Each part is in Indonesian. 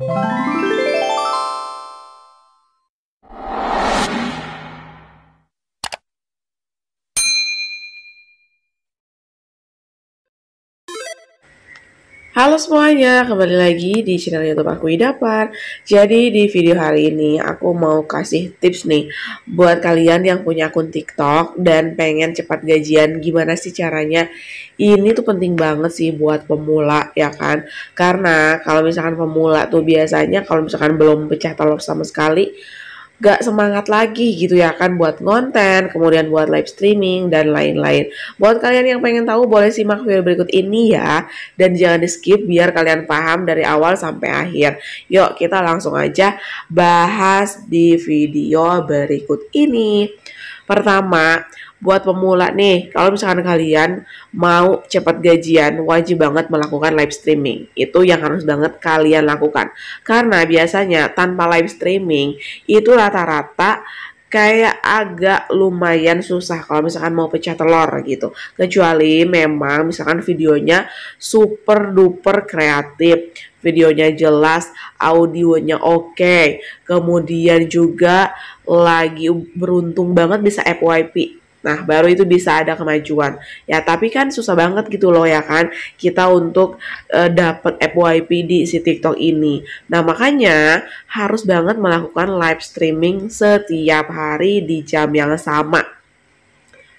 you Halo semuanya, kembali lagi di channel YouTube aku Idapan. Jadi di video hari ini aku mau kasih tips nih buat kalian yang punya akun TikTok dan pengen cepat gajian gimana sih caranya? Ini tuh penting banget sih buat pemula ya kan? Karena kalau misalkan pemula tuh biasanya kalau misalkan belum pecah telur sama sekali gak semangat lagi gitu ya kan buat konten, kemudian buat live streaming dan lain-lain. Buat kalian yang pengen tahu boleh simak video berikut ini ya dan jangan di skip biar kalian paham dari awal sampai akhir. Yuk kita langsung aja bahas di video berikut ini. Pertama, buat pemula nih, kalau misalkan kalian mau cepat gajian, wajib banget melakukan live streaming. Itu yang harus banget kalian lakukan. Karena biasanya tanpa live streaming, itu rata-rata kayak agak lumayan susah kalau misalkan mau pecah telur gitu. Kecuali memang misalkan videonya super duper kreatif, videonya jelas, audionya oke. Okay. Kemudian juga lagi beruntung banget bisa FYP Nah, baru itu bisa ada kemajuan. Ya, tapi kan susah banget gitu loh ya kan kita untuk uh, eh, dapat FYP di si TikTok ini. Nah, makanya harus banget melakukan live streaming setiap hari di jam yang sama.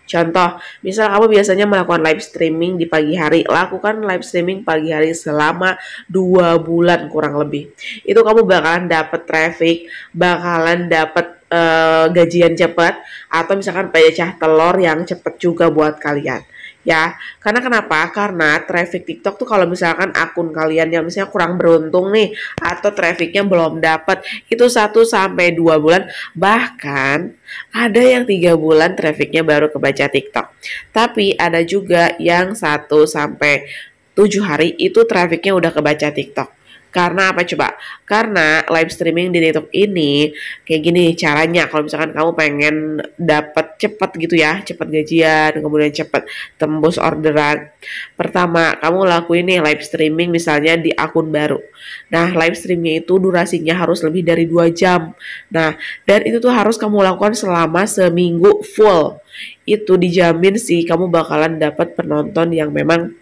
Contoh, misal kamu biasanya melakukan live streaming di pagi hari, lakukan live streaming pagi hari selama dua bulan kurang lebih. Itu kamu bakalan dapat traffic, bakalan dapat uh, gajian cepat atau misalkan pecah telur yang cepat juga buat kalian ya karena kenapa karena traffic TikTok tuh kalau misalkan akun kalian yang misalnya kurang beruntung nih atau trafficnya belum dapat itu 1 sampai dua bulan bahkan ada yang tiga bulan trafficnya baru kebaca TikTok tapi ada juga yang 1 sampai tujuh hari itu trafficnya udah kebaca TikTok karena apa coba? Karena live streaming di YouTube ini kayak gini caranya. Kalau misalkan kamu pengen dapat cepat gitu ya, cepat gajian, kemudian cepat tembus orderan. Pertama, kamu lakuin nih live streaming misalnya di akun baru. Nah, live streamnya itu durasinya harus lebih dari 2 jam. Nah, dan itu tuh harus kamu lakukan selama seminggu full. Itu dijamin sih kamu bakalan dapat penonton yang memang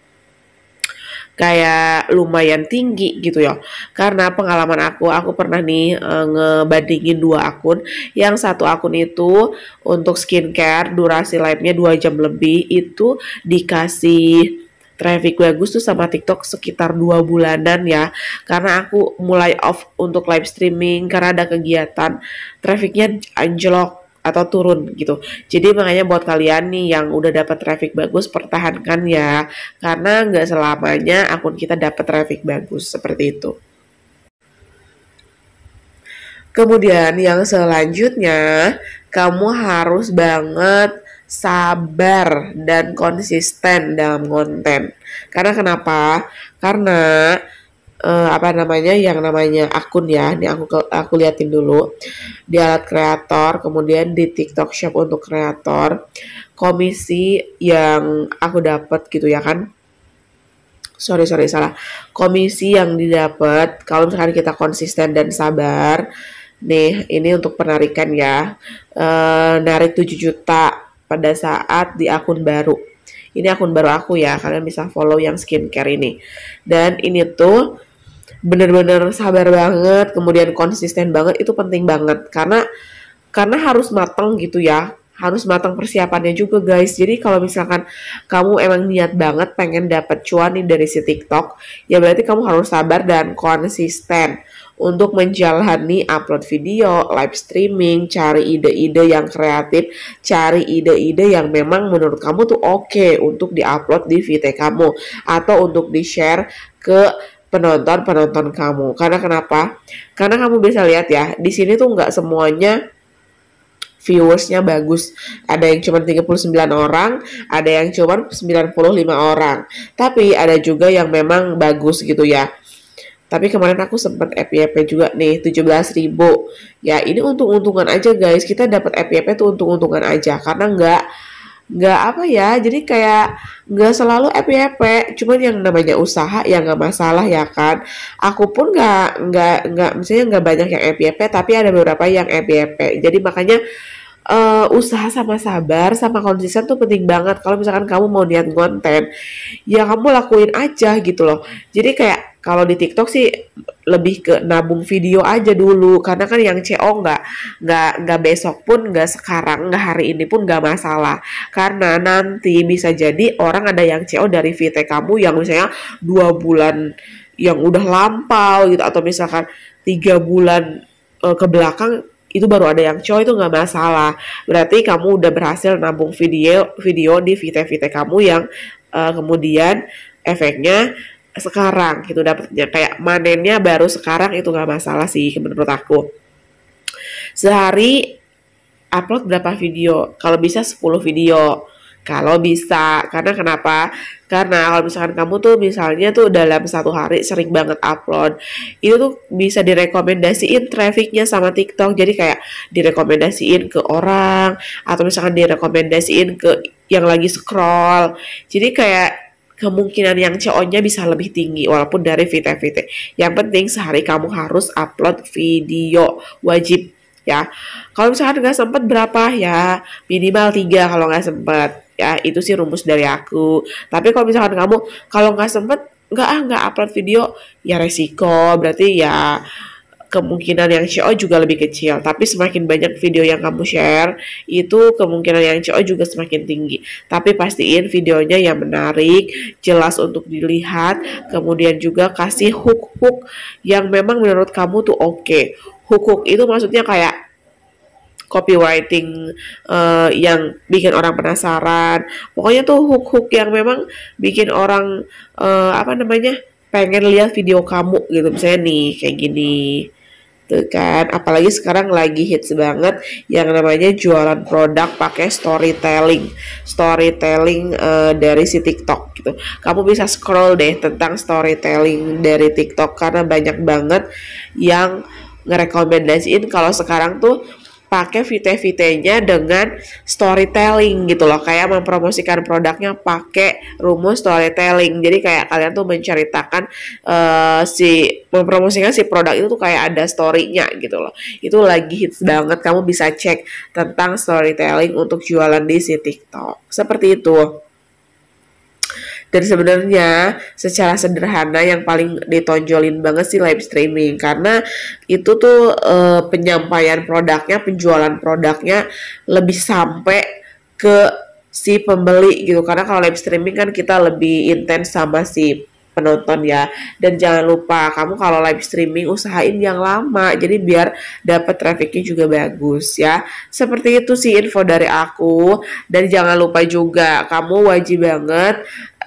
kayak lumayan tinggi gitu ya. Karena pengalaman aku, aku pernah nih e, ngebandingin dua akun. Yang satu akun itu untuk skincare durasi live-nya dua jam lebih itu dikasih traffic bagus tuh sama TikTok sekitar dua bulanan ya karena aku mulai off untuk live streaming karena ada kegiatan trafficnya anjlok atau turun gitu. Jadi makanya buat kalian nih yang udah dapat traffic bagus pertahankan ya karena nggak selamanya akun kita dapat traffic bagus seperti itu. Kemudian yang selanjutnya kamu harus banget sabar dan konsisten dalam konten. Karena kenapa? Karena uh, apa namanya yang namanya akun ya ini aku aku liatin dulu di alat kreator kemudian di TikTok Shop untuk kreator komisi yang aku dapat gitu ya kan sorry sorry salah komisi yang didapat kalau misalkan kita konsisten dan sabar nih ini untuk penarikan ya uh, narik 7 juta pada saat di akun baru ini akun baru aku ya kalian bisa follow yang skincare ini dan ini tuh bener-bener sabar banget kemudian konsisten banget itu penting banget karena karena harus matang gitu ya harus matang persiapannya juga guys. Jadi kalau misalkan kamu emang niat banget pengen dapat cuan nih dari si TikTok, ya berarti kamu harus sabar dan konsisten untuk menjalani upload video, live streaming, cari ide-ide yang kreatif, cari ide-ide yang memang menurut kamu tuh oke okay untuk diupload di VT kamu atau untuk di-share ke penonton-penonton kamu. Karena kenapa? Karena kamu bisa lihat ya, di sini tuh nggak semuanya viewersnya bagus. Ada yang cuma 39 orang, ada yang cuma 95 orang. Tapi ada juga yang memang bagus gitu ya. Tapi kemarin aku sempat FYP juga nih, 17.000. ribu. Ya ini untung-untungan aja guys, kita dapat FYP tuh untung-untungan aja. Karena nggak nggak apa ya jadi kayak nggak selalu FYP cuman yang namanya usaha ya nggak masalah ya kan aku pun nggak nggak nggak misalnya nggak banyak yang FYP tapi ada beberapa yang FYP jadi makanya uh, usaha sama sabar sama konsisten tuh penting banget kalau misalkan kamu mau niat konten ya kamu lakuin aja gitu loh jadi kayak kalau di TikTok sih lebih ke nabung video aja dulu karena kan yang CO nggak nggak nggak besok pun nggak sekarang nggak hari ini pun nggak masalah karena nanti bisa jadi orang ada yang CO dari VT kamu yang misalnya dua bulan yang udah lampau gitu atau misalkan tiga bulan uh, ke belakang itu baru ada yang coy itu nggak masalah berarti kamu udah berhasil nabung video video di VT VT kamu yang uh, kemudian efeknya sekarang gitu dapatnya kayak manennya baru sekarang itu nggak masalah sih menurut aku sehari upload berapa video kalau bisa 10 video kalau bisa karena kenapa karena kalau misalkan kamu tuh misalnya tuh dalam satu hari sering banget upload itu tuh bisa direkomendasiin trafficnya sama TikTok jadi kayak direkomendasiin ke orang atau misalkan direkomendasiin ke yang lagi scroll jadi kayak kemungkinan yang CO-nya bisa lebih tinggi walaupun dari VT-VT. Yang penting sehari kamu harus upload video wajib ya. Kalau misalnya nggak sempat berapa ya minimal tiga kalau nggak sempat ya itu sih rumus dari aku. Tapi kalau misalkan kamu kalau nggak sempat nggak ah nggak upload video ya resiko berarti ya kemungkinan yang CO juga lebih kecil. Tapi semakin banyak video yang kamu share, itu kemungkinan yang CO juga semakin tinggi. Tapi pastiin videonya yang menarik, jelas untuk dilihat, kemudian juga kasih hook-hook yang memang menurut kamu tuh oke. Okay. Hook-hook itu maksudnya kayak copywriting uh, yang bikin orang penasaran. Pokoknya tuh hook-hook yang memang bikin orang uh, apa namanya pengen lihat video kamu gitu misalnya nih kayak gini tuh gitu kan apalagi sekarang lagi hits banget yang namanya jualan produk pakai storytelling storytelling uh, dari si TikTok gitu kamu bisa scroll deh tentang storytelling dari TikTok karena banyak banget yang ngerekomendasiin kalau sekarang tuh pakai vite-vitenya dengan storytelling gitu loh kayak mempromosikan produknya pakai rumus storytelling jadi kayak kalian tuh menceritakan uh, si mempromosikan si produk itu tuh kayak ada storynya gitu loh itu lagi hits banget kamu bisa cek tentang storytelling untuk jualan di si TikTok seperti itu dan sebenarnya secara sederhana yang paling ditonjolin banget sih live streaming karena itu tuh uh, penyampaian produknya, penjualan produknya lebih sampai ke si pembeli gitu. Karena kalau live streaming kan kita lebih intens sama si penonton ya dan jangan lupa kamu kalau live streaming usahain yang lama jadi biar dapat trafficnya juga bagus ya seperti itu sih info dari aku dan jangan lupa juga kamu wajib banget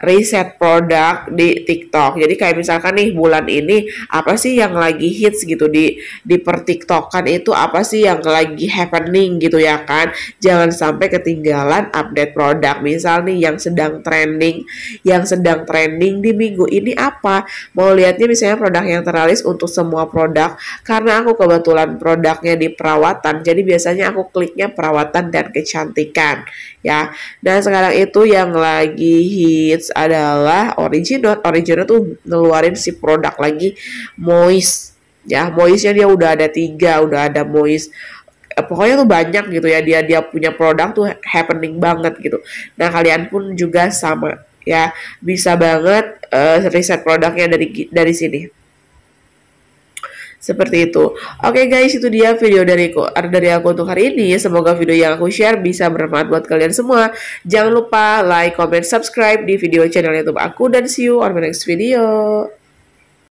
riset produk di TikTok. Jadi kayak misalkan nih bulan ini apa sih yang lagi hits gitu di di per TikTokan itu apa sih yang lagi happening gitu ya kan. Jangan sampai ketinggalan update produk. Misal nih yang sedang trending, yang sedang trending di minggu ini apa? Mau lihatnya misalnya produk yang teralis untuk semua produk karena aku kebetulan produknya di perawatan. Jadi biasanya aku kliknya perawatan dan kecantikan ya. Dan nah, sekarang itu yang lagi hits adalah adalah Origino. original tuh ngeluarin si produk lagi Moist. Ya, Moistnya dia udah ada tiga, udah ada Moist eh, pokoknya tuh banyak gitu ya dia dia punya produk tuh happening banget gitu. Nah kalian pun juga sama ya bisa banget uh, riset produknya dari dari sini. Seperti itu. Oke okay guys, itu dia video dari aku, er, dari aku untuk hari ini. Semoga video yang aku share bisa bermanfaat buat kalian semua. Jangan lupa like, comment, subscribe di video channel YouTube aku dan see you on my next video.